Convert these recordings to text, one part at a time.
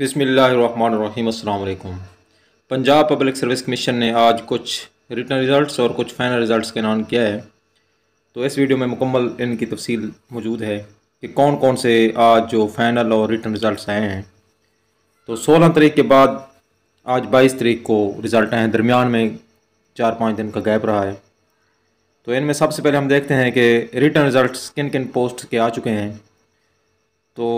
बिसमीम् Punjab public service commission ने आज कुछ रिटर्न रिज़ल्ट और कुछ फाइनल रिज़ल्ट का ऐलान किया है तो इस वीडियो में मुकम्मल इनकी तफसील मौजूद है कि कौन कौन से आज जो फाइनल और रिटर्न रिज़ल्ट आए हैं तो सोलह तारीख के बाद आज बाईस तारीख को रिज़ल्ट आए हैं दरमियान में चार पाँच दिन का गैप रहा है तो इनमें सबसे पहले हम देखते हैं कि रिटर्न रिज़ल्ट किन किन पोस्ट के आ चुके हैं तो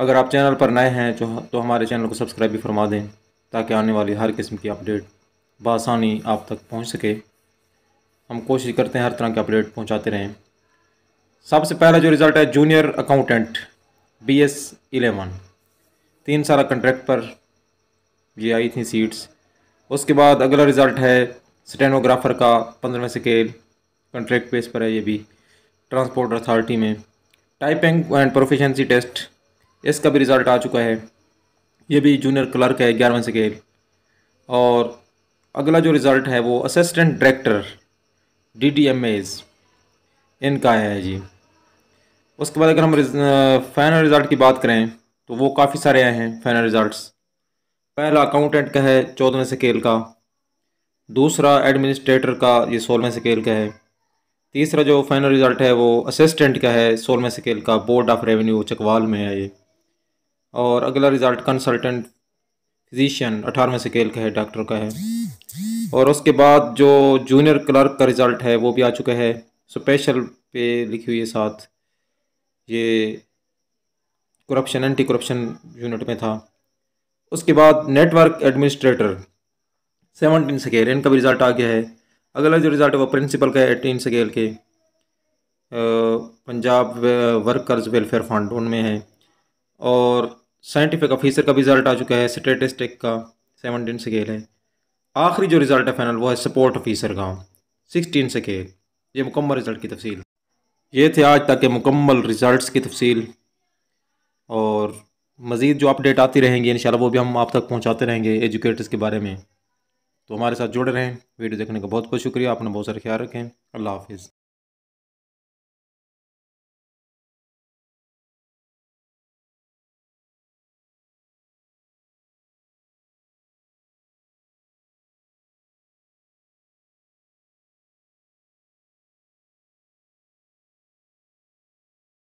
अगर आप चैनल पर नए हैं तो तो हमारे चैनल को सब्सक्राइब भी फरमा दें ताकि आने वाली हर किस्म की अपडेट बसानी आप तक पहुंच सके हम कोशिश करते हैं हर तरह के अपडेट पहुंचाते रहें सबसे पहला जो रिज़ल्ट है junior accountant B S eleven तीन सारा कंट्रैक्ट पर ये आई थी सीट्स उसके बाद अगला रिज़ल्ट है स्टेनोग्राफर का पंद्रहवें स्केल कंट्रैक्ट बेस पर है ये भी ट्रांसपोर्ट अथॉरिटी में टाइपिंग एंड प्रोफिशेंसी टेस्ट इसका भी रिज़ल्ट आ चुका है ये भी जूनियर क्लर्क है ग्यारहवें स्केल और अगला जो रिज़ल्ट है वो assistant director D D M एज इनका है जी उसके बाद अगर हम फाइनल रिज़ल्ट की बात करें तो वो काफ़ी सारे आए हैं फाइनल रिज़ल्ट्स पहला अकाउंटेंट का है चौदहवें स्केल का दूसरा एडमिनिस्ट्रेटर का ये सोलहवें स्केल का है तीसरा जो फाइनल रिज़ल्ट है वो असिस्टेंट का है सोलहवें स्केल का बोर्ड ऑफ रेवेन्यू चकवाल में है ये और अगला रिज़ल्ट कंसल्टेंट फिजिशियन अठारहवें स्केल का है डॉक्टर का है और उसके बाद जो जूनियर क्लर्क का रिज़ल्ट है वो भी आ चुका है स्पेशल पे लिखी हुई है साथ ये करप्शन एंटी करप्शन यूनिट में था उसके बाद नेटवर्क एडमिनिस्ट्रेटर सेवनटीन स्केल इनका भी रिज़ल्ट आ गया है अगला जो रिज़ल्ट है वो प्रिंसिपल का है एटीन स्केल के पंजाब वर्कर्स वेलफेयर फंड उनमें है और साइंटिफिक ऑफिसर का भी रिजल्ट आ चुका है स्टेटिस्टिक का सेवनटीन स्केल है आखिरी जो रिज़ल्ट है फाइनल वो है सपोर्ट ऑफिसर का सिक्सटीन स्केल ये मुकम्मल रिज़ल्ट की तफसील ये थे आज तक के मुकम्मल रिज़ल्ट की तफसील और मज़ीद जो अपडेट आती रहेंगी इन वो भी हम आप तक पहुँचाते रहेंगे एजुकेटर्स के बारे में तो हमारे साथ जुड़े रहें वीडियो देखने का बहुत बहुत शुक्रिया अपना बहुत सारा ख्याल रखें अल्लाह हाफिज़